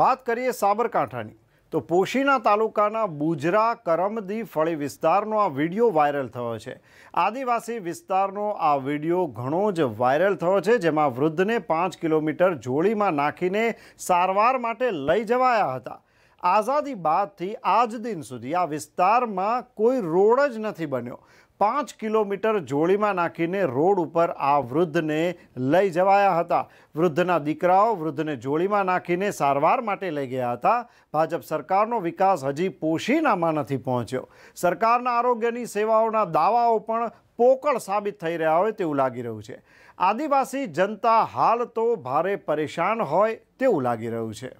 વાત કરીએ સાબરકાંઠાની તો પોશીના તાલુકાના બુજરા કરમદી ફળી વિસ્તારનો આ વિડીયો વાયરલ થયો છે આદિવાસી વિસ્તારનો આ વિડીયો ઘણો જ વાયરલ થયો છે જેમાં વૃદ્ધને પાંચ કિલોમીટર જોડીમાં નાખીને સારવાર માટે લઈ જવાયા હતા આઝાદી બાદથી આજ દિન સુધી આ વિસ્તારમાં કોઈ રોડ જ નથી બન્યો પાંચ કિલોમીટર જોળીમાં નાખીને રોડ ઉપર આ વૃદ્ધને લઈ જવાયા હતા વૃદ્ધના દીકરાઓ વૃદ્ધને જોળીમાં નાખીને સારવાર માટે લઈ ગયા હતા ભાજપ સરકારનો વિકાસ હજી પોશીનામાં નથી પહોંચ્યો સરકારના આરોગ્યની સેવાઓના દાવાઓ પણ પોકળ સાબિત થઈ રહ્યા હોય તેવું લાગી રહ્યું છે આદિવાસી જનતા હાલ તો ભારે પરેશાન હોય તેવું લાગી રહ્યું છે